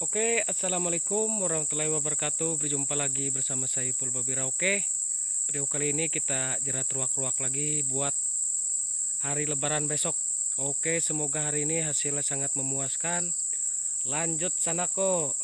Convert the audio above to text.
Oke, Assalamualaikum warahmatullahi wabarakatuh. Berjumpa lagi bersama saya Pul Oke, Oke, video kali ini kita jerat ruak-ruak lagi buat hari lebaran besok. Oke, semoga hari ini hasilnya sangat memuaskan. Lanjut Sanako.